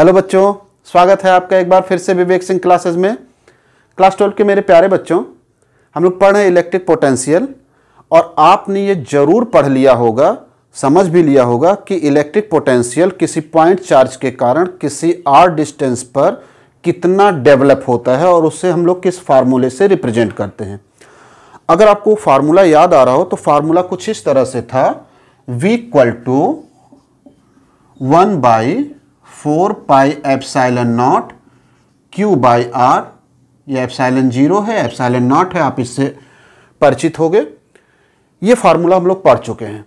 hello बच्चों स्वागत है आपका एक बार फिर से विवेक सिंह क्लासेस में क्लास ट्वेल्व के मेरे प्यारे बच्चों हम लोग पढ़ रहे हैं इलेक्ट्रिक पोटेंशियल और आपने ये जरूर पढ़ लिया होगा समझ भी लिया होगा कि इलेक्ट्रिक पोटेंशियल किसी पॉइंट चार्ज के कारण किसी आर डिस्टेंस पर कितना डेवलप होता है और उससे हम लोग किस फार्मूले से रिप्रेजेंट करते हैं अगर आपको फार्मूला याद आ रहा हो तो फार्मूला कुछ इस तरह से था V equal to one by four pi epsilon naught q by r ये एफसाइलन जीरो है साइलन नॉट है आप इससे परिचित हो गए ये फार्मूला हम लोग पढ़ चुके हैं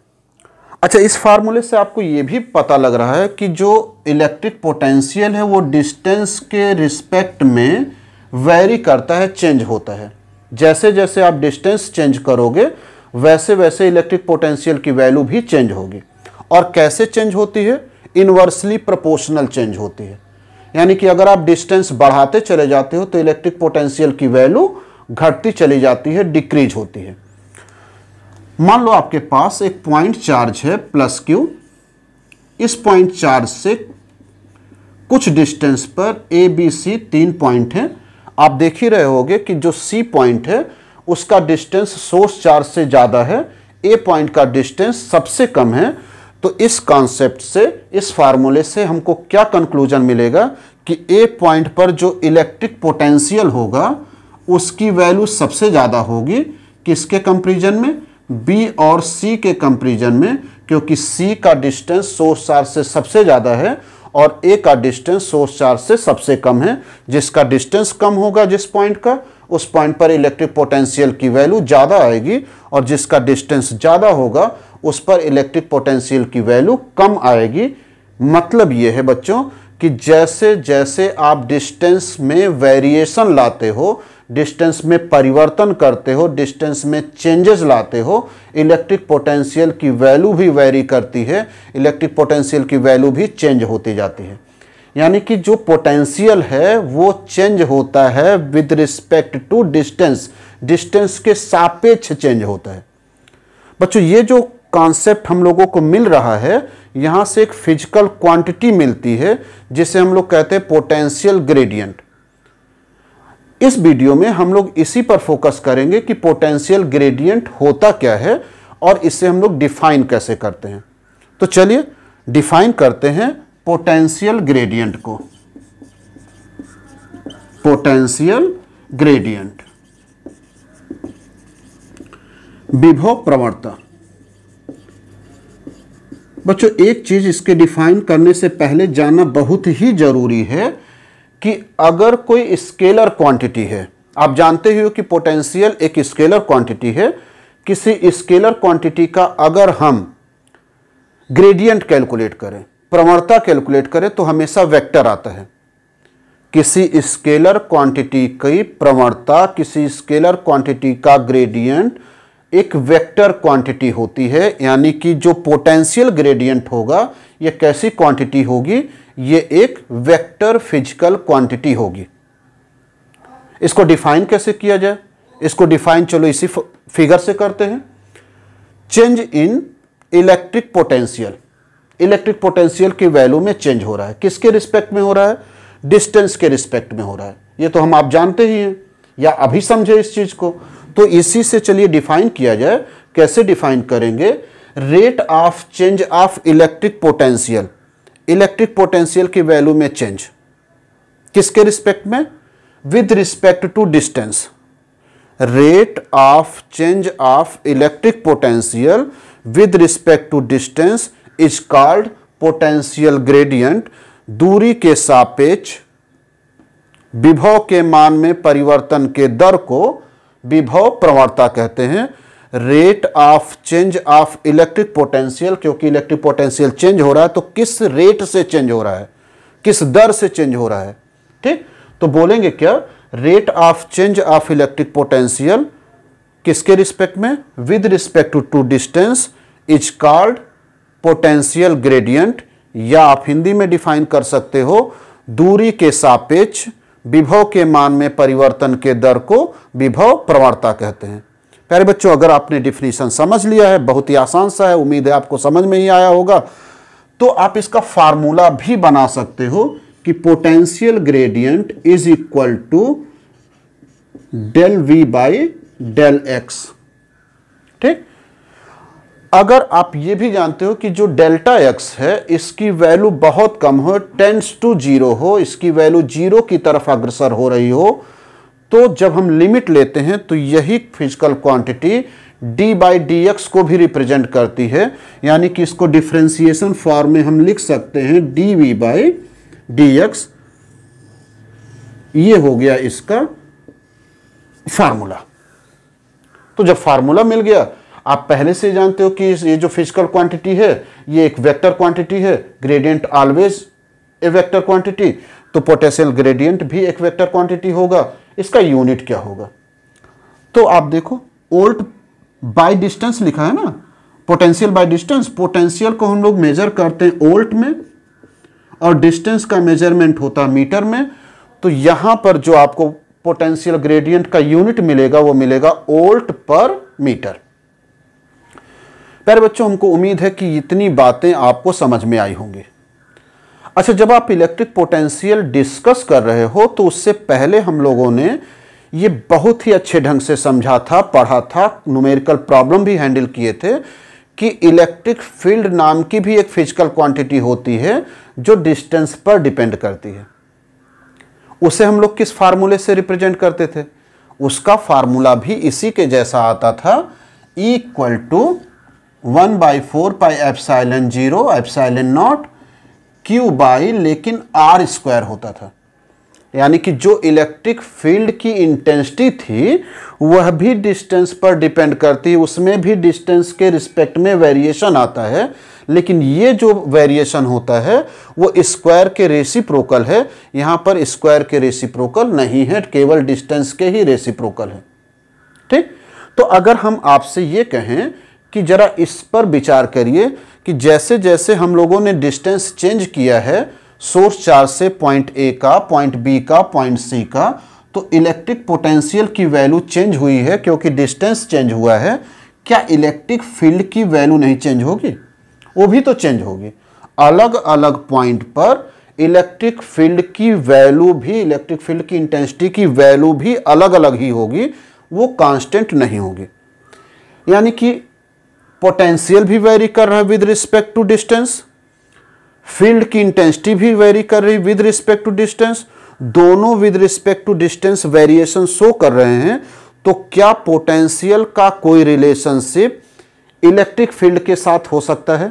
अच्छा इस फार्मूले से आपको ये भी पता लग रहा है कि जो इलेक्ट्रिक पोटेंशियल है वो डिस्टेंस के रिस्पेक्ट में वेरी करता है चेंज होता है जैसे जैसे आप डिस्टेंस चेंज करोगे वैसे वैसे इलेक्ट्रिक पोटेंशियल की वैल्यू भी चेंज होगी और कैसे चेंज होती है इन्वर्सली प्रोपोर्शनल चेंज होती है यानी कि अगर आप डिस्टेंस बढ़ाते चले जाते हो तो इलेक्ट्रिक पोटेंशियल की वैल्यू घटती चली जाती है डिक्रीज होती है मान लो आपके पास एक पॉइंट चार्ज है प्लस क्यू इस पॉइंट चार्ज से कुछ डिस्टेंस पर ए बी सी तीन पॉइंट हैं आप देख ही रहे होंगे कि जो सी पॉइंट है उसका डिस्टेंस सोर्स चार्ज से ज़्यादा है ए पॉइंट का डिस्टेंस सबसे कम है तो इस कॉन्सेप्ट से इस फार्मूले से हमको क्या कंक्लूजन मिलेगा कि ए पॉइंट पर जो इलेक्ट्रिक पोटेंशियल होगा उसकी वैल्यू सबसे ज़्यादा होगी किसके कंपेरिजन में बी और सी के कंपेरिजन में क्योंकि सी का डिस्टेंस सोर्स चार्ज से सबसे ज़्यादा है और ए का डिस्टेंस सोर्स चार्ज से सबसे कम है जिसका डिस्टेंस कम होगा जिस पॉइंट का उस पॉइंट पर इलेक्ट्रिक पोटेंशियल की वैल्यू ज़्यादा आएगी और जिसका डिस्टेंस ज़्यादा होगा उस पर इलेक्ट्रिक पोटेंशियल की वैल्यू कम आएगी मतलब ये है बच्चों कि जैसे जैसे आप डिस्टेंस में वेरिएशन लाते हो डिस्टेंस में परिवर्तन करते हो डिस्टेंस में चेंजेस लाते हो इलेक्ट्रिक पोटेंशियल की वैल्यू भी वेरी करती है इलेक्ट्रिक पोटेंशियल की वैल्यू भी चेंज होती जाती है यानी कि जो पोटेंशियल है वो चेंज होता है with respect to distance distance के सापेक्ष चेंज होता है बच्चों ये जो कॉन्सेप्ट हम लोगों को मिल रहा है यहाँ से एक फिजिकल क्वांटिटी मिलती है जिसे हम लोग कहते हैं पोटेंशियल ग्रेडियंट इस वीडियो में हम लोग इसी पर फोकस करेंगे कि पोटेंशियल ग्रेडियंट होता क्या है और इसे हम लोग डिफाइन कैसे करते हैं तो चलिए डिफाइन करते हैं पोटेंशियल ग्रेडियंट को पोटेंशियल ग्रेडियंट विभव प्रवणता बच्चों एक चीज़ इसके डिफाइन करने से पहले जानना बहुत ही ज़रूरी है कि अगर कोई स्केलर क्वांटिटी है आप जानते ही हो कि पोटेंशियल एक स्केलर क्वांटिटी है किसी स्केलर क्वांटिटी का अगर हम ग्रेडियंट कैलकुलेट करें प्रवणता कैलकुलेट करें तो हमेशा वेक्टर आता है किसी स्केलर क्वांटिटी की प्रवणता किसी स्केलर क्वांटिटी का ग्रेडियंट एक वेक्टर क्वांटिटी होती है यानी कि जो पोटेंशियल ग्रेडियंट होगा ये कैसी क्वांटिटी होगी ये एक वेक्टर फिजिकल क्वांटिटी होगी इसको डिफाइन कैसे किया जाए इसको डिफाइन चलो इसी फिगर से करते हैं change in electric potential electric potential की वैल्यू में चेंज हो रहा है किसके रिस्पेक्ट में हो रहा है डिस्टेंस के रिस्पेक्ट में हो रहा है ये तो हम आप जानते ही हैं या अभी समझे इस चीज़ को तो इसी से चलिए डिफाइन किया जाए कैसे डिफाइन करेंगे rate of change of electric potential electric potential की वैल्यू में चेंज किसके रिस्पेक्ट में with respect to distance rate of change of electric potential with respect to distance is called potential gradient दूरी के सापेक्ष विभव के मान में परिवर्तन के दर को विभव प्रवणता कहते हैं rate of change of electric potential क्योंकि इलेक्ट्रिक पोटेंशियल चेंज हो रहा है तो किस रेट से चेंज हो रहा है किस दर से चेंज हो रहा है ठीक तो बोलेंगे क्या rate of change of electric potential किसके रिस्पेक्ट में with respect to to distance is called potential gradient या आप हिंदी में डिफाइन कर सकते हो दूरी के सापेक्ष विभव के मान में परिवर्तन के दर को विभव प्रवणता कहते हैं प्यारे बच्चों अगर आपने डिफिनीशन समझ लिया है बहुत ही आसान सा है उम्मीद है आपको समझ में ही आया होगा तो आप इसका फार्मूला भी बना सकते हो कि potential gradient is equal to del V by del x अगर आप ये भी जानते हो कि जो डेल्टा एक्स है इसकी वैल्यू बहुत कम हो टेंस टू जीरो हो इसकी वैल्यू जीरो की तरफ अग्रसर हो रही हो तो जब हम लिमिट लेते हैं तो यही physical quantity d by D x को भी रिप्रेजेंट करती है यानी कि इसको डिफ्रेंसिएशन फॉर्म में हम लिख सकते हैं d V by D x ये हो गया इसका फार्मूला तो जब फार्मूला मिल गया आप पहले से जानते हो कि ये जो फिजिकल क्वांटिटी है ये एक वेक्टर क्वांटिटी है gradient always a vector quantity तो पोटेंशियल ग्रेडियंट भी एक वेक्टर क्वांटिटी होगा इसका यूनिट क्या होगा तो आप देखो ओल्ट बाय डिस्टेंस लिखा है ना पोटेंशियल बाय डिस्टेंस पोटेंशियल को हम लोग मेजर करते हैं ओल्ट में और डिस्टेंस का मेजरमेंट होता है मीटर में तो यहां पर जो आपको पोटेंशियल ग्रेडियंट का यूनिट मिलेगा वो मिलेगा ओल्ट पर मीटर प्यारे बच्चों हमको उम्मीद है कि इतनी बातें आपको समझ में आई होंगी अच्छा जब आप इलेक्ट्रिक पोटेंशियल डिस्कस कर रहे हो तो उससे पहले हम लोगों ने ये बहुत ही अच्छे ढंग से समझा था पढ़ा था न्यूमेरिकल प्रॉब्लम भी हैंडल किए थे कि इलेक्ट्रिक फील्ड नाम की भी एक फिजिकल क्वांटिटी होती है जो डिस्टेंस पर डिपेंड करती है उसे हम लोग किस फार्मूले से रिप्रेजेंट करते थे उसका फार्मूला भी इसी के जैसा आता था equal to one by four pi epsilon zero epsilon naught q by लेकिन आर स्क्वायर होता था यानी कि जो इलेक्ट्रिक फील्ड की इंटेंसिटी थी वह भी डिस्टेंस पर डिपेंड करती है उसमें भी डिस्टेंस के रिस्पेक्ट में वेरिएशन आता है लेकिन ये जो वेरिएशन होता है वो स्क्वायर के रेसिप्रोकल है यहाँ पर स्क्वायर के रेसिप्रोकल नहीं है केवल डिस्टेंस के ही रेसिप्रोकल है ठीक तो अगर हम आपसे ये कहें कि जरा इस पर विचार करिए कि जैसे जैसे हम लोगों ने डिस्टेंस चेंज किया है सोर्स चार्ज से पॉइंट ए का पॉइंट बी का पॉइंट सी का तो इलेक्ट्रिक पोटेंशियल की वैल्यू चेंज हुई है क्योंकि डिस्टेंस चेंज हुआ है क्या इलेक्ट्रिक फील्ड की वैल्यू नहीं चेंज होगी वो भी तो चेंज होगी अलग अलग पॉइंट पर इलेक्ट्रिक फील्ड की वैल्यू भी इलेक्ट्रिक फील्ड की इंटेंसिटी की वैल्यू भी अलग अलग ही होगी वो कांस्टेंट नहीं होगी यानी कि पोटेंशियल भी वेरी कर रहा है with respect to distance field की इंटेंसिटी भी वेरी कर रही विद रिस्पेक्ट टू डिस्टेंस दोनों with respect to distance variation show कर रहे हैं तो क्या पोटेंशियल का कोई रिलेशनशिप इलेक्ट्रिक फील्ड के साथ हो सकता है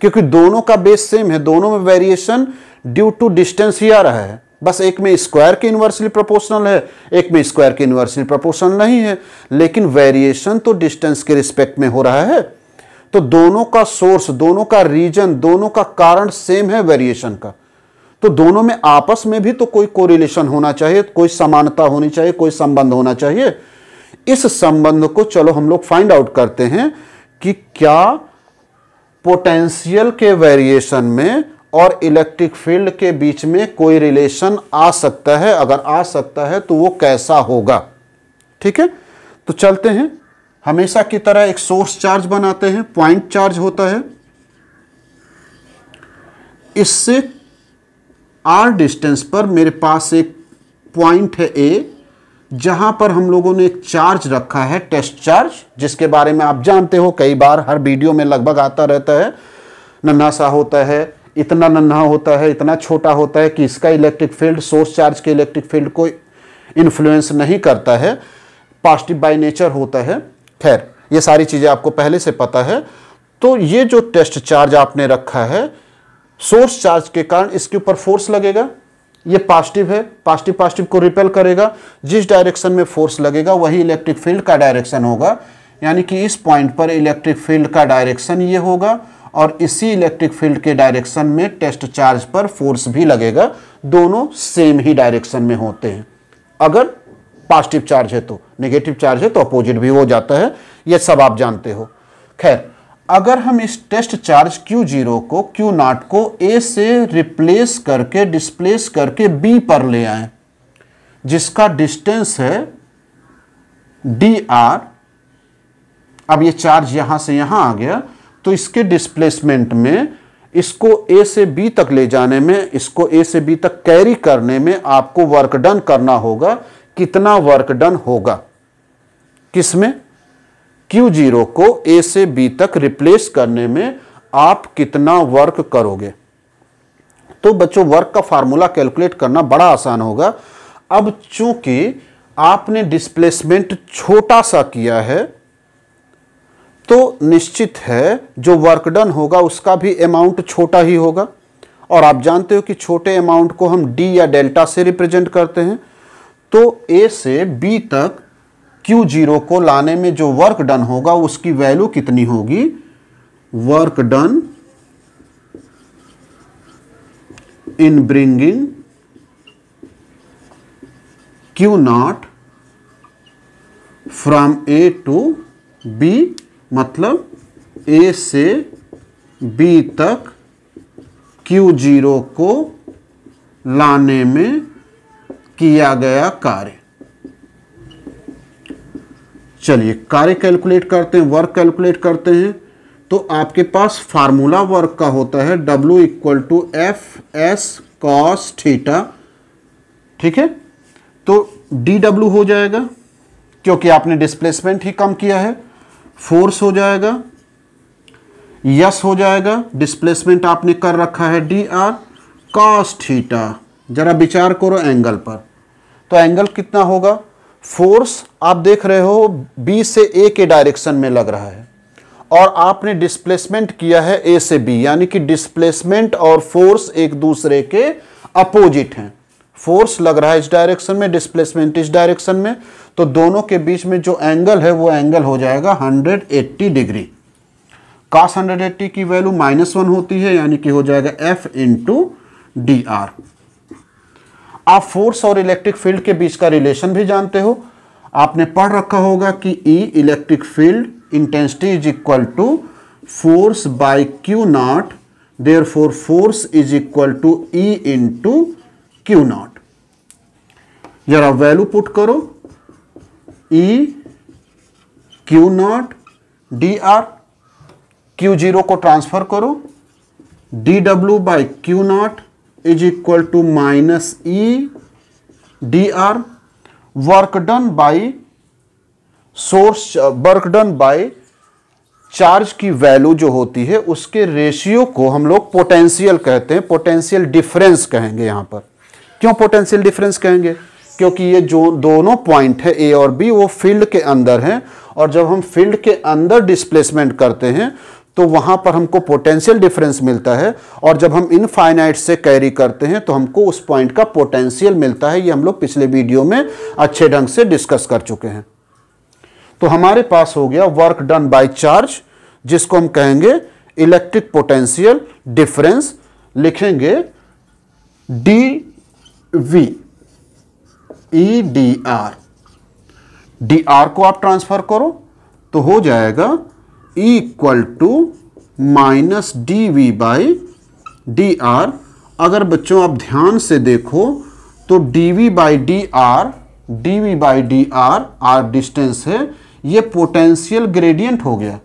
क्योंकि दोनों का बेस सेम है दोनों में वेरिएशन ड्यू टू डिस्टेंस ही आ रहा है बस एक में स्क्वायर के इन्वर्सली प्रोपोर्शनल है एक में स्क्वायर के इन्वर्सली प्रोपोर्शनल नहीं है लेकिन वेरिएशन तो डिस्टेंस के रिस्पेक्ट में हो रहा है तो दोनों का सोर्स दोनों का रीजन दोनों का कारण सेम है वेरिएशन का तो दोनों में आपस में भी तो कोई कोरिलेशन होना चाहिए कोई समानता होनी चाहिए कोई संबंध होना चाहिए इस संबंध को चलो हम लोग फाइंड आउट करते हैं कि क्या पोटेंशियल के वेरिएशन में और इलेक्ट्रिक फील्ड के बीच में कोई रिलेशन आ सकता है अगर आ सकता है तो वो कैसा होगा ठीक है तो चलते हैं हमेशा की तरह एक सोर्स चार्ज बनाते हैं पॉइंट चार्ज होता है इससे आर डिस्टेंस पर मेरे पास एक पॉइंट है ए जहां पर हम लोगों ने एक चार्ज रखा है टेस्ट चार्ज जिसके बारे में आप जानते हो कई बार हर वीडियो में लगभग आता रहता है सा होता है इतना नन्हा होता है इतना छोटा होता है कि इसका इलेक्ट्रिक फील्ड सोर्स चार्ज के इलेक्ट्रिक फील्ड को इन्फ्लुएंस नहीं करता है पॉजिटिव बाय नेचर होता है खैर ये सारी चीज़ें आपको पहले से पता है तो ये जो टेस्ट चार्ज आपने रखा है सोर्स चार्ज के कारण इसके ऊपर फोर्स लगेगा ये पॉजिटिव है पॉजिटिव पॉजिटिव को रिपेल करेगा जिस डायरेक्शन में फोर्स लगेगा वही इलेक्ट्रिक फील्ड का डायरेक्शन होगा यानी कि इस पॉइंट पर इलेक्ट्रिक फील्ड का डायरेक्शन ये होगा और इसी इलेक्ट्रिक फील्ड के डायरेक्शन में टेस्ट चार्ज पर फोर्स भी लगेगा दोनों सेम ही डायरेक्शन में होते हैं अगर पॉजिटिव चार्ज है तो नेगेटिव चार्ज है तो अपोजिट भी हो जाता है ये सब आप जानते हो खैर अगर हम इस टेस्ट चार्ज क्यू जीरो को क्यू नाट को ए से रिप्लेस करके डिस्प्लेस करके बी पर ले आए जिसका डिस्टेंस है डी आर अब ये चार्ज यहां से यहां आ गया तो इसके डिस्प्लेसमेंट में इसको ए से बी तक ले जाने में इसको ए से बी तक कैरी करने में आपको वर्क डन करना होगा कितना वर्क डन होगा किसमें क्यू जीरो को ए से बी तक रिप्लेस करने में आप कितना वर्क करोगे तो बच्चों वर्क का फार्मूला कैलकुलेट करना बड़ा आसान होगा अब चूंकि आपने डिस्प्लेसमेंट छोटा सा किया है तो निश्चित है जो वर्क डन होगा उसका भी अमाउंट छोटा ही होगा और आप जानते हो कि छोटे अमाउंट को हम डी या डेल्टा से रिप्रेजेंट करते हैं तो ए से बी तक क्यू जीरो को लाने में जो वर्क डन होगा उसकी वैल्यू कितनी होगी work done in bringing Q not from A to B मतलब ए से बी तक क्यू जीरो को लाने में किया गया कार्य चलिए कार्य कैलकुलेट करते हैं वर्क कैलकुलेट करते हैं तो आपके पास फार्मूला वर्क का होता है W equal to F S cos theta ठीक है तो DW हो जाएगा क्योंकि आपने डिस्प्लेसमेंट ही कम किया है फोर्स हो जाएगा यस हो जाएगा डिस्प्लेसमेंट आपने कर रखा है डी आर कॉस थीटा जरा विचार करो एंगल पर तो एंगल कितना होगा फोर्स आप देख रहे हो बी से ए के डायरेक्शन में लग रहा है और आपने डिस्प्लेसमेंट किया है ए से बी यानी कि डिस्प्लेसमेंट और फोर्स एक दूसरे के अपोजिट हैं फोर्स लग रहा है इस डायरेक्शन में डिस्प्लेसमेंट इस डायरेक्शन में तो दोनों के बीच में जो एंगल है वो एंगल हो जाएगा 180 डिग्री कास 180 की वैल्यू माइनस वन होती है यानी कि हो जाएगा एफ इंटू डी आर आप फोर्स और इलेक्ट्रिक फील्ड के बीच का रिलेशन भी जानते हो आपने पढ़ रखा होगा कि E electric field intensity is equal to force by Q not therefore force is equal to E into Q not जरा वैल्यू पुट करो E Q not D R Q zero को ट्रांसफर करो D W by Q not is equal to minus E D R work done by source work done by charge की value जो होती है उसके ratio को हम लोग पोटेंशियल कहते हैं पोटेंशियल डिफरेंस कहेंगे यहां पर क्यों पोटेंशियल डिफरेंस कहेंगे क्योंकि ये जो दोनों पॉइंट है ए और बी वो फील्ड के अंदर हैं और जब हम फील्ड के अंदर डिस्प्लेसमेंट करते हैं तो वहां पर हमको पोटेंशियल डिफरेंस मिलता है और जब हम इनफाइनाइट से कैरी करते हैं तो हमको उस पॉइंट का पोटेंशियल मिलता है ये हम लोग पिछले वीडियो में अच्छे ढंग से डिस्कस कर चुके हैं तो हमारे पास हो गया वर्क डन बाय चार्ज जिसको हम कहेंगे इलेक्ट्रिक पोटेंशियल डिफरेंस लिखेंगे D V E D R D R को आप ट्रांसफर करो तो हो जाएगा E equal to minus D V by D R अगर बच्चों आप ध्यान से देखो तो D V by D R D V by D R R distance है ये पोटेंशियल ग्रेडियंट हो गया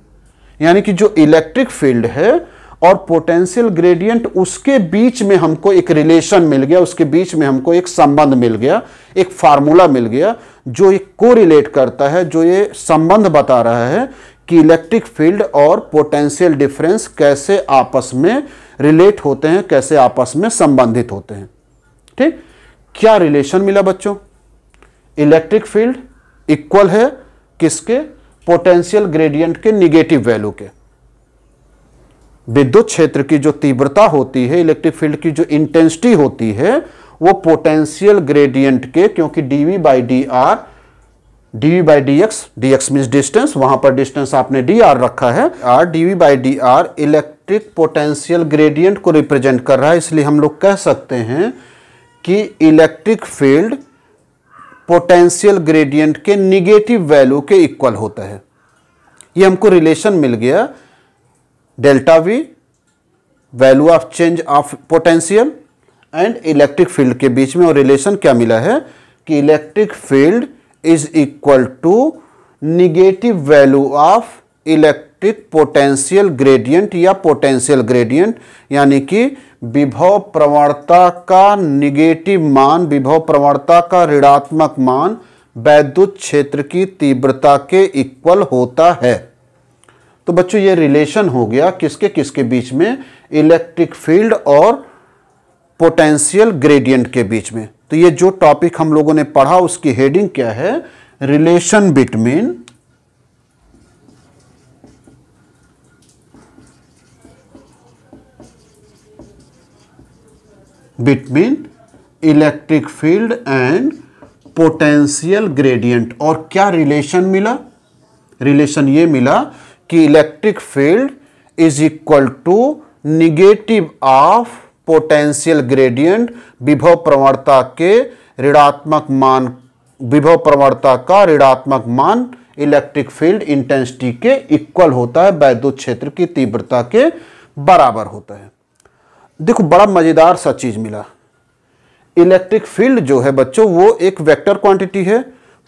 यानी कि जो इलेक्ट्रिक फील्ड है और पोटेंशियल ग्रेडियंट उसके बीच में हमको एक रिलेशन मिल गया उसके बीच में हमको एक संबंध मिल गया एक फार्मूला मिल गया जो एक को रिलेट करता है जो ये संबंध बता रहा है कि इलेक्ट्रिक फील्ड और पोटेंशियल डिफरेंस कैसे आपस में रिलेट होते हैं कैसे आपस में संबंधित होते हैं ठीक क्या रिलेशन मिला बच्चों इलेक्ट्रिक फील्ड इक्वल है किसके पोटेंशियल ग्रेडियंट के निगेटिव वैल्यू के विद्युत क्षेत्र की जो तीव्रता होती है इलेक्ट्रिक फील्ड की जो इंटेंसिटी होती है वो पोटेंशियल ग्रेडियंट के क्योंकि D V by D R D V by D X D X means distance वहां पर डिस्टेंस आपने डी आर रखा है R D V by D R electric potential gradient को रिप्रेजेंट कर रहा है इसलिए हम लोग कह सकते हैं कि इलेक्ट्रिक फील्ड पोटेंशियल ग्रेडियंट के निगेटिव वैल्यू के इक्वल होता है ये हमको रिलेशन मिल गया delta V value of change of potential and electric field के बीच में और रिलेशन क्या मिला है कि electric field is equal to negative value of electric potential gradient या पोटेंशियल ग्रेडियंट यानी कि विभव प्रवणता का निगेटिव मान विभव प्रवणता का ऋणात्मक मान वैद्युत क्षेत्र की तीव्रता के इक्वल होता है तो बच्चों ये रिलेशन हो गया किसके किसके बीच में इलेक्ट्रिक फील्ड और पोटेंशियल ग्रेडियंट के बीच में तो ये जो टॉपिक हम लोगों ने पढ़ा उसकी हेडिंग क्या है relation between between electric field and potential gradient और क्या रिलेशन मिला रिलेशन ये मिला कि electric field is equal to negative of potential gradient विभव प्रवणता के ऋणात्मक मान विभव प्रवणता का ऋणात्मक मान इलेक्ट्रिक फील्ड इंटेंसिटी के इक्वल होता है वैद्युत क्षेत्र की तीव्रता के बराबर होता है देखो बड़ा मज़ेदार सा चीज़ मिला इलेक्ट्रिक फील्ड जो है बच्चों वो एक वेक्टर क्वांटिटी है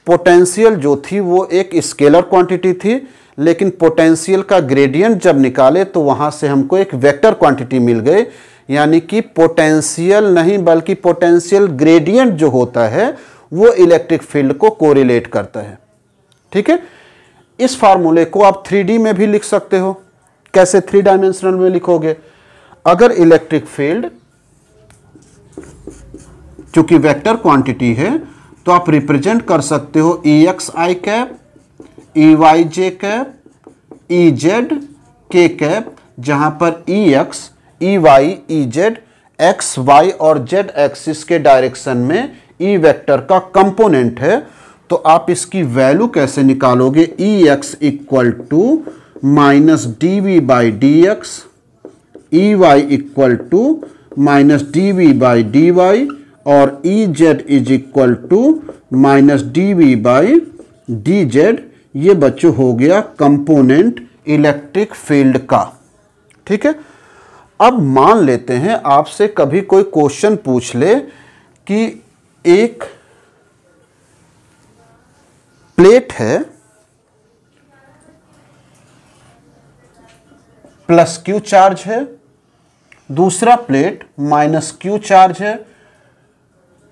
पोटेंशियल जो थी वो एक स्केलर क्वांटिटी थी लेकिन पोटेंशियल का ग्रेडियंट जब निकाले तो वहाँ से हमको एक वेक्टर क्वांटिटी मिल गई यानी कि पोटेंशियल नहीं बल्कि पोटेंशियल ग्रेडियंट जो होता है वो इलेक्ट्रिक फील्ड को कोरिलेट करता है ठीक है इस फार्मूले को आप थ्री में भी लिख सकते हो कैसे थ्री डायमेंशनल में लिखोगे अगर इलेक्ट्रिक फील्ड चूंकि वेक्टर क्वांटिटी है तो आप रिप्रेजेंट कर सकते हो E X I cap E Y J cap E e Z e e K cap जहाँ पर E X E Y E Z X Y और जेड एक्सिस के डायरेक्शन में ई वेक्टर का कंपोनेंट है तो आप इसकी वैल्यू कैसे निकालोगे E X equal to minus D V by D X E Y equal to minus D V by D Y और E Z is equal to minus D V by D Z ये बच्चों हो गया component electric field का ठीक है अब मान लेते हैं आपसे कभी कोई क्वेश्चन पूछ ले कि एक प्लेट है प्लस क्यू चार्ज है दूसरा प्लेट माइनस क्यू चार्ज है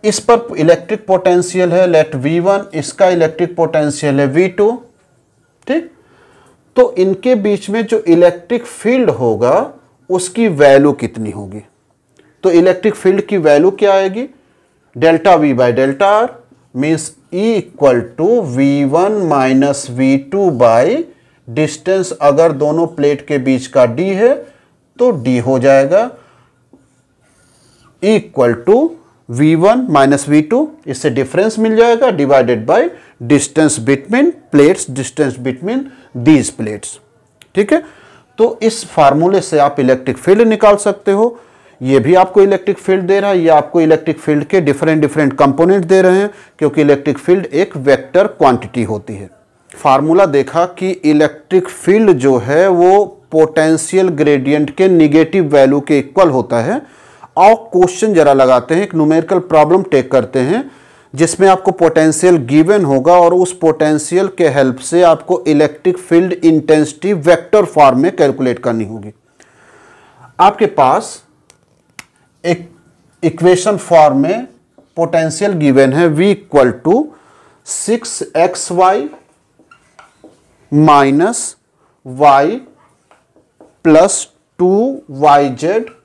इस पर इलेक्ट्रिक पोटेंशियल है लेट वी वन इसका इलेक्ट्रिक पोटेंशियल है वी टू ठीक तो इनके बीच में जो इलेक्ट्रिक फील्ड होगा उसकी वैल्यू कितनी होगी तो इलेक्ट्रिक फील्ड की वैल्यू क्या आएगी delta V by delta R means E equal to V one minus V two by distance अगर दोनों प्लेट के बीच का डी है तो डी हो जाएगा equal e to V1 one minus V इससे डिफरेंस मिल जाएगा divided by distance between plates distance between these plates ठीक है तो इस फार्मूले से आप इलेक्ट्रिक फील्ड निकाल सकते हो ये भी आपको इलेक्ट्रिक फील्ड दे रहा है ये आपको इलेक्ट्रिक फील्ड के डिफरेंट डिफरेंट कंपोनेंट दे रहे हैं क्योंकि इलेक्ट्रिक फील्ड एक वेक्टर क्वांटिटी होती है फार्मूला देखा कि इलेक्ट्रिक फील्ड जो है वो पोटेंशियल ग्रेडियंट के निगेटिव वैल्यू के इक्वल होता है आओ क्वेश्चन जरा लगाते हैं एक न्यूमेरिकल प्रॉब्लम टेक करते हैं जिसमें आपको पोटेंशियल गिवन होगा और उस पोटेंशियल के हेल्प से आपको electric field intensity vector form में कैलकुलेट करनी होगी आपके पास एक इक्वेशन फॉर्म में पोटेंशियल गिवन है v equal to six X Y minus Y plus two Y Z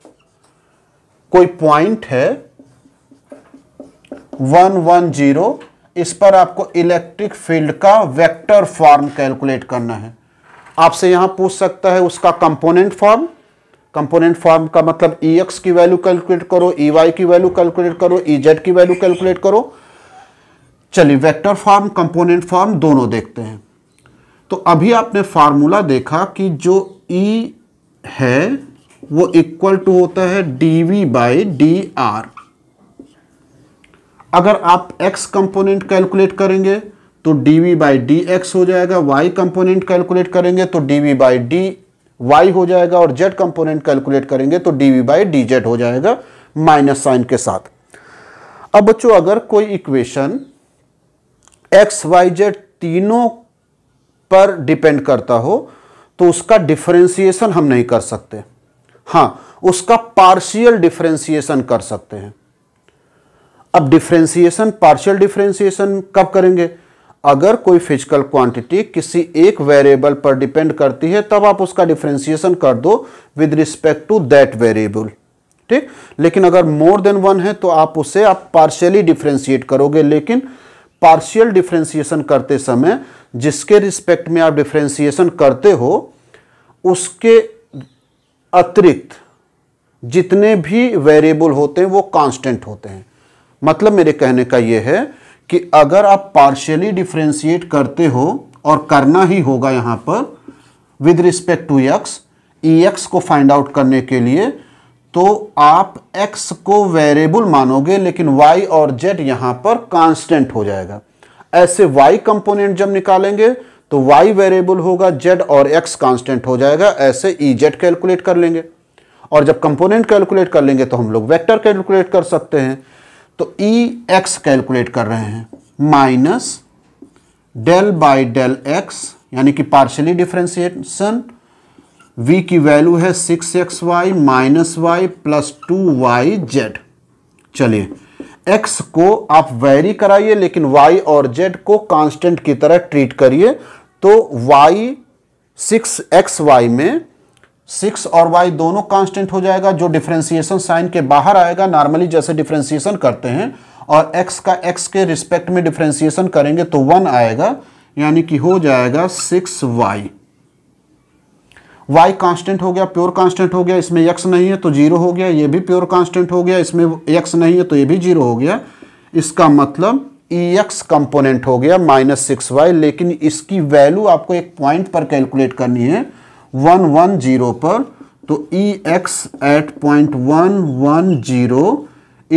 कोई पॉइंट है वन वन जीरो इस पर आपको इलेक्ट्रिक फील्ड का वेक्टर फॉर्म कैलकुलेट करना है आपसे यहां पूछ सकता है उसका कंपोनेंट फॉर्म कंपोनेंट फॉर्म का मतलब ई e एक्स की वैल्यू कैलकुलेट करो ई e वाई की वैल्यू कैलकुलेट करो ई e जेड की वैल्यू कैलकुलेट करो चलिए वेक्टर फॉर्म कंपोनेंट फॉर्म दोनों देखते हैं तो अभी आपने फार्मूला देखा कि जो ई e है वो इक्वल टू होता है D V by D R अगर आप x कंपोनेंट कैलकुलेट करेंगे तो D V by D X हो जाएगा y कंपोनेंट कैलकुलेट करेंगे तो D V by D Y हो जाएगा और z कंपोनेंट कैलकुलेट करेंगे तो D V by D Z हो जाएगा माइनस साइन के साथ अब बच्चों अगर कोई इक्वेशन एक्स वाई जेड तीनों पर डिपेंड करता हो तो उसका डिफ्रेंसिएशन हम नहीं कर सकते हां उसका पार्शियल डिफ्रेंसिएशन कर सकते हैं अब डिफ्रेंसिएशन पार्शियल डिफ्रेंसिएशन कब करेंगे अगर कोई फिजिकल क्वांटिटी किसी एक वेरिएबल पर डिपेंड करती है तब आप उसका डिफ्रेंसिएशन कर दो with respect to that variable ठीक लेकिन अगर मोर देन वन है तो आप उसे आप पार्शियली डिफ्रेंशिएट करोगे लेकिन पार्शियल डिफ्रेंसिएशन करते समय जिसके रिस्पेक्ट में आप डिफ्रेंसिएशन करते हो उसके अतिरिक्त जितने भी वेरिएबल होते हैं वो कांस्टेंट होते हैं मतलब मेरे कहने का ये है कि अगर आप पार्शियली डिफ्रेंशिएट करते हो और करना ही होगा यहाँ पर with respect to X E X को फाइंड आउट करने के लिए तो आप x को वेरिएबल मानोगे लेकिन y और z यहाँ पर कांस्टेंट हो जाएगा ऐसे y कंपोनेंट जब निकालेंगे तो y वेरिएबल होगा z और x कांस्टेंट हो जाएगा ऐसे ई जेड कैलकुलेट कर लेंगे और जब कंपोनेंट कैलकुलेट कर लेंगे तो हम लोग वेक्टर कैलकुलेट कर सकते हैं तो ई एक्स कैलकुलेट कर रहे हैं minus del by del X यानी कि पार्शली डिफ्रेंसिएशन v की वैल्यू है six X Y minus Y plus two Y Z चलिए x को आप वेरी कराइए लेकिन y और z को कांस्टेंट की तरह ट्रीट करिए तो y सिक्स एक्स वाई में सिक्स और वाई दोनों कांस्टेंट हो जाएगा जो डिफ्रेंसिएशन साइन के बाहर आएगा नॉर्मली जैसे डिफ्रेंसिएशन करते हैं और एक्स का एक्स के रिस्पेक्ट में डिफ्रेंसिएशन करेंगे तो वन आएगा यानी कि हो जाएगा सिक्स वाई वाई कांस्टेंट हो गया प्योर कांस्टेंट हो गया इसमें एक्स नहीं है तो जीरो हो गया ये भी प्योर कांस्टेंट हो गया इसमें एक्स नहीं है तो ये भी जीरो हो गया इसका मतलब ई एक्स कंपोनेंट हो गया माइनस सिक्स वाई लेकिन इसकी वैल्यू आपको एक पॉइंट पर कैलकुलेट करनी है वन वन जीरो पर तो E X at point one one zero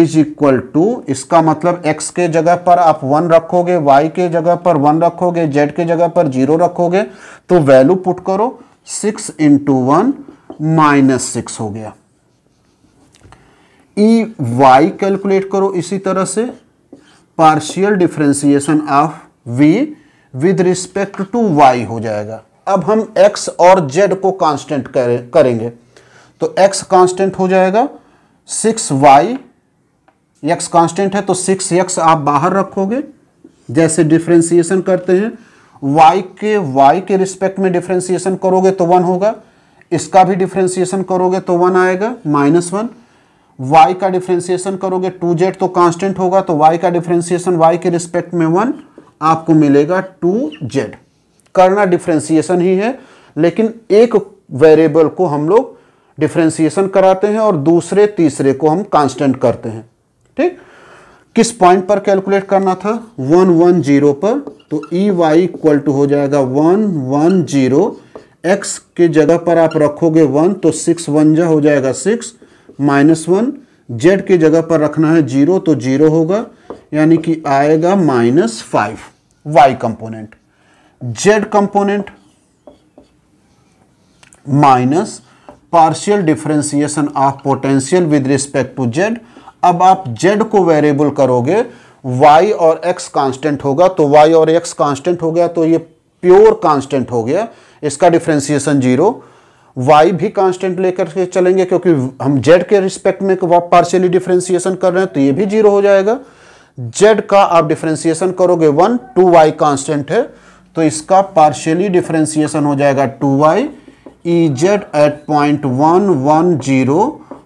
is equal to इसका मतलब x के जगह पर आप वन रखोगे y के जगह पर वन रखोगे z के जगह पर जीरो रखोगे तो वैल्यू पुट करो six into one minus six हो गया ई वाई कैलकुलेट करो इसी तरह से partial differentiation of v with respect to y हो जाएगा अब हम x और z को कांस्टेंट करेंगे तो x कांस्टेंट हो जाएगा सिक्स वाई एक्स कांस्टेंट है तो सिक्स एक्स आप बाहर रखोगे जैसे डिफ्रेंसिएशन करते हैं y के y के रिस्पेक्ट में डिफ्रेंसिएशन करोगे तो वन होगा इसका भी डिफ्रेंसिएशन करोगे तो वन आएगा माइनस वन y का डिफ्रेंसिएशन करोगे टू जेड तो कांस्टेंट होगा तो y का डिफ्रेंसिएशन y के रिस्पेक्ट में वन आपको मिलेगा टू जेड करना डिफ्रेंसिएशन ही है लेकिन एक वेरिएबल को हम लोग डिफ्रेंसिएशन कराते हैं और दूसरे तीसरे को हम कांस्टेंट करते हैं ठीक किस पॉइंट पर कैलकुलेट करना था वन वन जीरो पर तो ई वाई इक्वल टू हो जाएगा वन वन जीरो एक्स के जगह पर आप रखोगे वन तो सिक्स वन जा हो जाएगा सिक्स माइनस वन जेड की जगह पर रखना है जीरो तो जीरो होगा यानी कि आएगा minus five Y component Z component minus partial differentiation of potential with respect to Z अब आप जेड को वेरिएबल करोगे वाई और एक्स कांस्टेंट होगा तो वाई और एक्स कांस्टेंट हो गया तो ये प्योर कांस्टेंट हो गया इसका डिफ्रेंसिएशन जीरो वाई भी कांस्टेंट लेकर के चलेंगे क्योंकि हम जेड के रिस्पेक्ट में पार्शियली डिफ्रेंसिएशन कर रहे हैं तो ये भी जीरो हो जाएगा जेड का आप डिफ्रेंसिएशन करोगे वन टू वाई कॉन्स्टेंट है तो इसका पार्शियली डिफ्रेंसिएशन हो जाएगा two Y E Z at point one one zero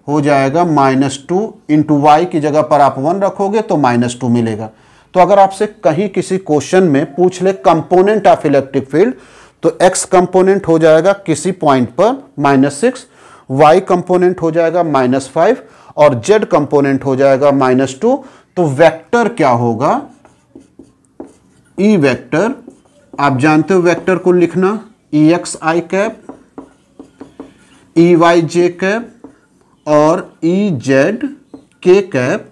हो जाएगा माइनस टू इंटू वाई की जगह पर आप वन रखोगे तो माइनस टू मिलेगा तो अगर आपसे कहीं किसी क्वेश्चन में पूछ ले कंपोनेंट ऑफ इलेक्ट्रिक फील्ड तो x कंपोनेंट हो जाएगा किसी पॉइंट पर माइनस सिक्स वाई कंपोनेंट हो जाएगा माइनस फाइव और z कंपोनेंट हो जाएगा माइनस टू तो वेक्टर क्या होगा e वेक्टर आप जानते हो वेक्टर को लिखना E X I cap E Y J cap और E Z K cap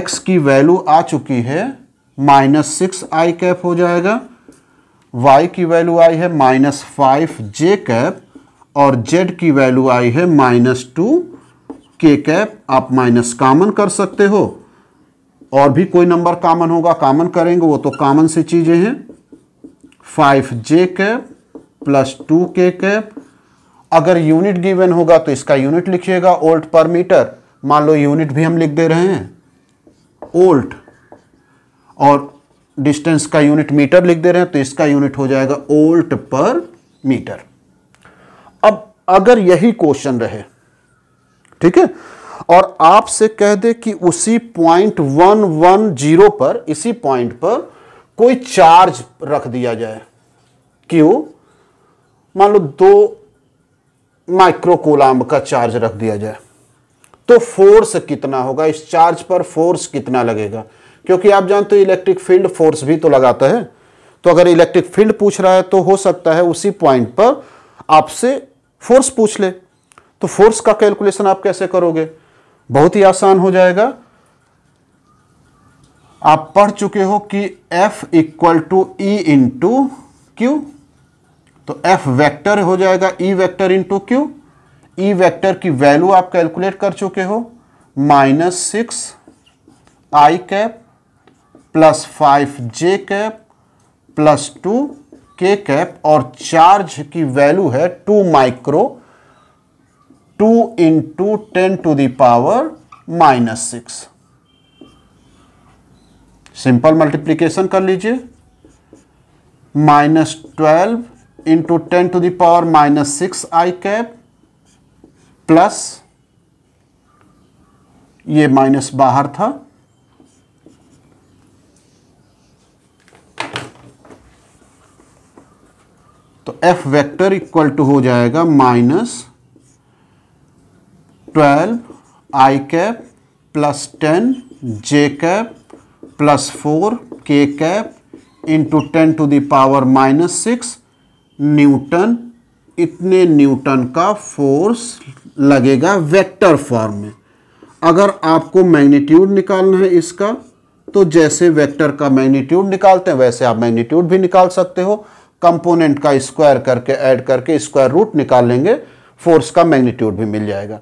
X की वैल्यू आ चुकी है माइनस सिक्स आई कैप हो जाएगा वाई की वैल्यू आई है माइनस फाइव जे कैप और जेड की वैल्यू आई है माइनस टू के कैप आप माइनस कामन कर सकते हो और भी कोई नंबर कामन होगा कामन करेंगे वो तो कामन से चीज़ें हैं five J cap plus two K cap अगर यूनिट गिवन होगा तो इसका यूनिट लिखिएगा ओल्ट पर मीटर मान लो यूनिट भी हम लिख दे रहे हैं ओल्ट और डिस्टेंस का यूनिट मीटर लिख दे रहे हैं तो इसका यूनिट हो जाएगा ओल्ट पर मीटर अब अगर यही क्वेश्चन रहे ठीक है और आपसे कह दे कि उसी पॉइंट वन वन जीरो पर इसी पॉइंट पर कोई चार्ज रख दिया जाए क्यों मान लो दो माइक्रोकोलाम का चार्ज रख दिया जाए तो फोर्स कितना होगा इस चार्ज पर फोर्स कितना लगेगा क्योंकि आप जानते हो इलेक्ट्रिक फील्ड फोर्स भी तो लगाता है तो अगर इलेक्ट्रिक फील्ड पूछ रहा है तो हो सकता है उसी पॉइंट पर आपसे फोर्स पूछ ले तो फोर्स का कैलकुलेशन आप कैसे करोगे बहुत ही आसान हो जाएगा आप पढ़ चुके हो कि F equal to E into Q तो F वेक्टर हो जाएगा E vector into Q E vector की वैल्यू आप कैलकुलेट कर चुके हो minus six I cap plus five J cap plus two K cap और चार्ज की वैल्यू है two micro two into ten to the power minus six simple multiplication कर लीजिए minus twelve into ten to the power minus six I cap plus ये minus बाहर था तो F vector equal to हो जाएगा minus twelve I cap plus ten J cap plus four K cap into ten to the power minus six newton इतने newton का force लगेगा vector form में अगर आपको मैग्नीट्यूड निकालना है इसका तो जैसे वेक्टर का मैग्नीट्यूड निकालते हैं वैसे आप मैग्नीट्यूड भी निकाल सकते हो कंपोनेंट का स्क्वायर करके ऐड करके स्क्वायर रूट निकाल लेंगे फोर्स का मैग्नीट्यूड भी मिल जाएगा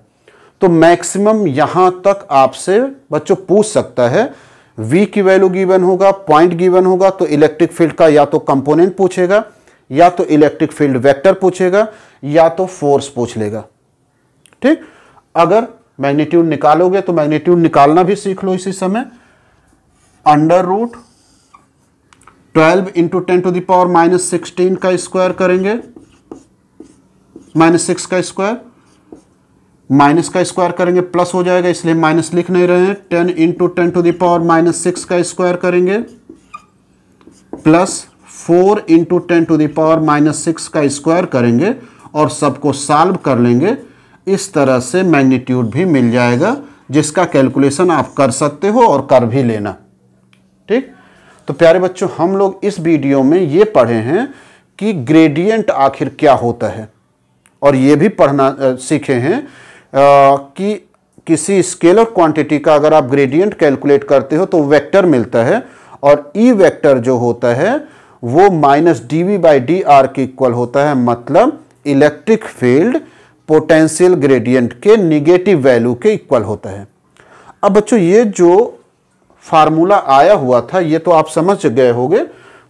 तो मैक्सिमम यहां तक आपसे बच्चों पूछ सकता है v की वैल्यू गिवन होगा पॉइंट गिवन होगा तो इलेक्ट्रिक फील्ड का या तो कंपोनेंट पूछेगा या तो इलेक्ट्रिक फील्ड वेक्टर पूछेगा या तो फोर्स पूछ लेगा ठीक अगर मैग्नीट्यूड निकालोगे तो मैग्नीट्यूड निकालना भी सीख लो इसी समय under root twelve into ten to the power minus sixteen का स्क्वायर करेंगे माइनस सिक्स का स्क्वायर माइनस का स्क्वायर करेंगे प्लस हो जाएगा इसलिए माइनस लिख नहीं रहे हैं ten into ten to the power minus six का स्क्वायर करेंगे plus four into ten to the power minus six का स्क्वायर करेंगे और सबको सॉल्व कर लेंगे इस तरह से मैग्नीट्यूड भी मिल जाएगा जिसका कैलकुलेशन आप कर सकते हो और कर भी लेना ठीक तो प्यारे बच्चों हम लोग इस वीडियो में ये पढ़े हैं कि ग्रेडियंट आखिर क्या होता है और ये भी पढ़ना सीखे हैं आ, कि किसी स्केलर क्वांटिटी का अगर आप ग्रेडियंट कैलकुलेट करते हो तो वेक्टर मिलता है और ई e वेक्टर जो होता है वो minus D V by D R के इक्वल होता है मतलब इलेक्ट्रिक फील्ड पोटेंशियल ग्रेडियंट के निगेटिव वैल्यू के इक्वल होता है अब बच्चों ये जो फार्मूला आया हुआ था ये तो आप समझ गए होंगे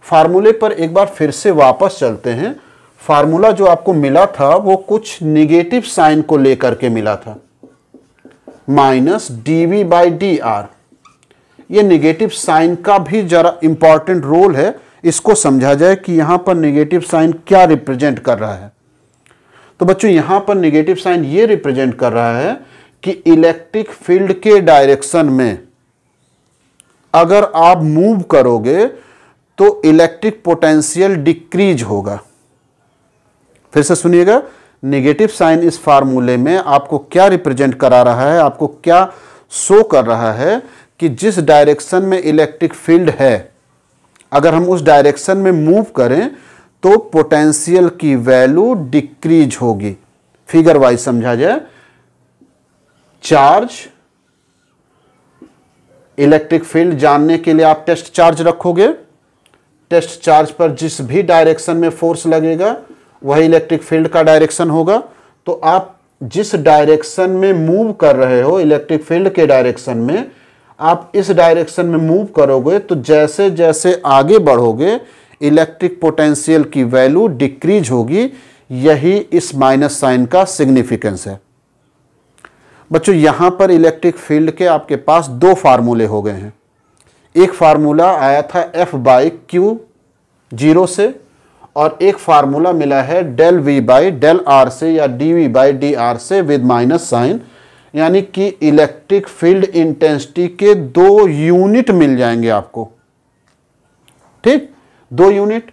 फार्मूले पर एक बार फिर से वापस चलते हैं फार्मूला जो आपको मिला था वो कुछ निगेटिव साइन को लेकर के मिला था minus D V by D R ये निगेटिव साइन का भी जरा इंपॉर्टेंट रोल है इसको समझा जाए कि यहां पर निगेटिव साइन क्या रिप्रेजेंट कर रहा है तो बच्चों यहां पर निगेटिव साइन ये रिप्रेजेंट कर रहा है कि इलेक्ट्रिक फील्ड के डायरेक्शन में अगर आप मूव करोगे तो इलेक्ट्रिक पोटेंशियल डिक्रीज होगा फिर से सुनिएगा नेगेटिव साइन इस फार्मूले में आपको क्या रिप्रेजेंट करा रहा है आपको क्या शो कर रहा है कि जिस डायरेक्शन में इलेक्ट्रिक फील्ड है अगर हम उस डायरेक्शन में मूव करें तो पोटेंशियल की वैल्यू डिक्रीज होगी फिगर वाइज समझा जाए चार्ज इलेक्ट्रिक फील्ड जानने के लिए आप टेस्ट चार्ज रखोगे टेस्ट चार्ज पर जिस भी डायरेक्शन में फोर्स लगेगा वही इलेक्ट्रिक फील्ड का डायरेक्शन होगा तो आप जिस डायरेक्शन में मूव कर रहे हो इलेक्ट्रिक फील्ड के डायरेक्शन में आप इस डायरेक्शन में मूव करोगे तो जैसे जैसे आगे बढ़ोगे इलेक्ट्रिक पोटेंशियल की वैल्यू डिक्रीज होगी यही इस माइनस साइन का सिग्निफिकेंस है बच्चों यहाँ पर इलेक्ट्रिक फील्ड के आपके पास दो फार्मूले हो गए हैं एक फार्मूला आया था एफ बाई क्यू जीरो से और एक फार्मूला मिला है del V by del R से या D V by D R से विद माइनस साइन यानी कि इलेक्ट्रिक फील्ड इंटेंसिटी के दो यूनिट मिल जाएंगे आपको ठीक दो यूनिट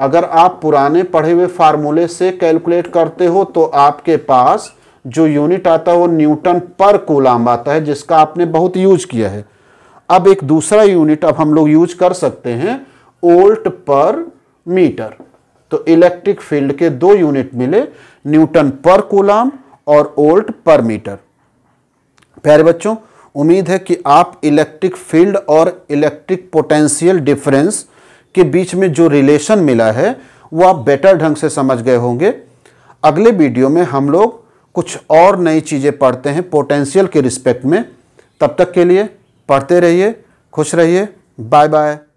अगर आप पुराने पढ़े हुए फार्मूले से कैलकुलेट करते हो तो आपके पास जो यूनिट आता है वो न्यूटन पर कोलाम आता है जिसका आपने बहुत यूज किया है अब एक दूसरा यूनिट अब हम लोग यूज कर सकते हैं ओल्ट पर मीटर तो इलेक्ट्रिक फील्ड के दो यूनिट मिले न्यूटन पर कोलाम और ओल्ट पर मीटर प्यारे बच्चों उम्मीद है कि आप इलेक्ट्रिक फील्ड और इलेक्ट्रिक पोटेंशियल डिफरेंस के बीच में जो रिलेशन मिला है वो आप बेटर ढंग से समझ गए होंगे अगले वीडियो में हम लोग कुछ और नई चीज़ें पढ़ते हैं पोटेंशियल के रिस्पेक्ट में तब तक के लिए पढ़ते रहिए खुश रहिए बाय बाय